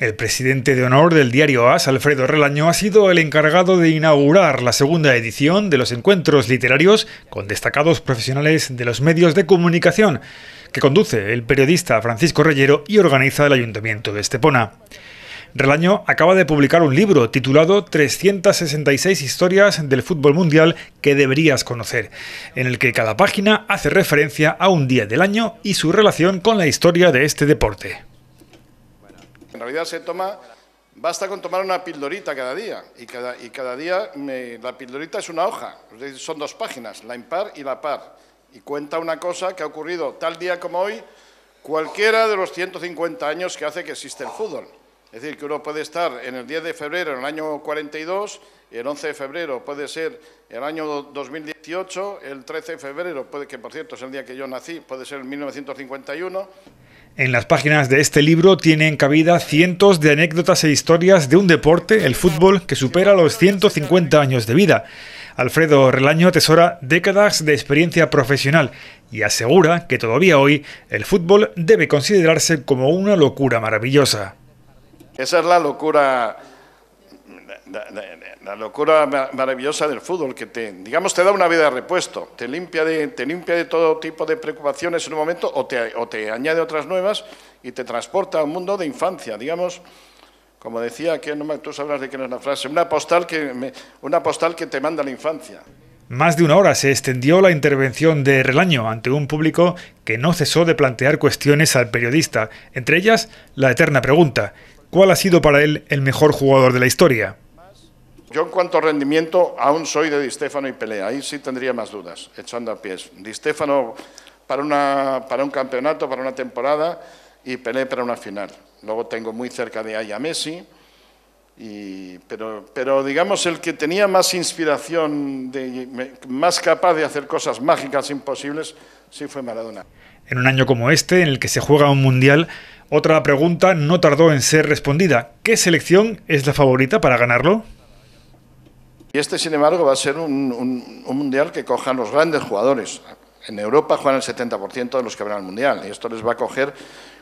El presidente de honor del diario AS, Alfredo Relaño, ha sido el encargado de inaugurar la segunda edición de los encuentros literarios con destacados profesionales de los medios de comunicación, que conduce el periodista Francisco Reyero y organiza el Ayuntamiento de Estepona. Relaño acaba de publicar un libro titulado 366 historias del fútbol mundial que deberías conocer, en el que cada página hace referencia a un día del año y su relación con la historia de este deporte. En realidad se toma, basta con tomar una pildorita cada día y cada, y cada día la pildorita es una hoja, son dos páginas, la impar y la par, y cuenta una cosa que ha ocurrido tal día como hoy, cualquiera de los 150 años que hace que existe el fútbol. Es decir, que uno puede estar en el 10 de febrero en el año 42, el 11 de febrero puede ser el año 2018, el 13 de febrero, puede, que por cierto es el día que yo nací, puede ser el 1951, en las páginas de este libro tienen cabida cientos de anécdotas e historias de un deporte, el fútbol, que supera los 150 años de vida. Alfredo Relaño atesora décadas de experiencia profesional y asegura que todavía hoy el fútbol debe considerarse como una locura maravillosa. Esa es la locura la, locura maravillosa del fútbol, que te, digamos, te da una vida de repuesto, te limpia de, te limpia de todo tipo de preocupaciones en un momento o te, añade otras nuevas y te transporta a un mundo de infancia, digamos, como decía, que tú sabrás de que es la frase, una postal, que una postal que te manda la infancia. Más de una hora se extendió la intervención de Relaño ante un público que no cesó de plantear cuestiones al periodista, entre ellas la eterna pregunta, ¿Cuál ha sido para él el mejor jugador de la historia? Yo en cuanto a rendimiento, aún soy de Di Stefano y Pelé. Ahí sí tendría más dudas, echando a pies. Di Stefano para, una, para un campeonato, para una temporada, y Pelé para una final. Luego tengo muy cerca de ahí a Messi, pero, pero digamos el que tenía más inspiración, de, más capaz de hacer cosas mágicas imposibles, sí fue Maradona. En un año como este, en el que se juega un mundial, otra pregunta no tardó en ser respondida. ¿Qué selección es la favorita para ganarlo? Y este, sin embargo, va a ser un, mundial que cojan los grandes jugadores. En Europa juegan el 70% de los que van al mundial y esto les va a coger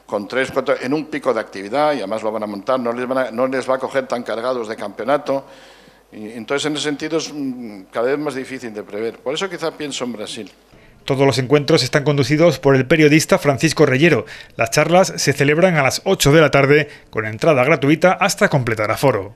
con tres, en un pico de actividad y además lo van a montar, no les, va a coger tan cargados de campeonato. Y, entonces, en ese sentido, es mm, cada vez más difícil de prever. Por eso quizá pienso en Brasil. Todos los encuentros están conducidos por el periodista Francisco Reyero. Las charlas se celebran a las 8 de la tarde con entrada gratuita hasta completar aforo.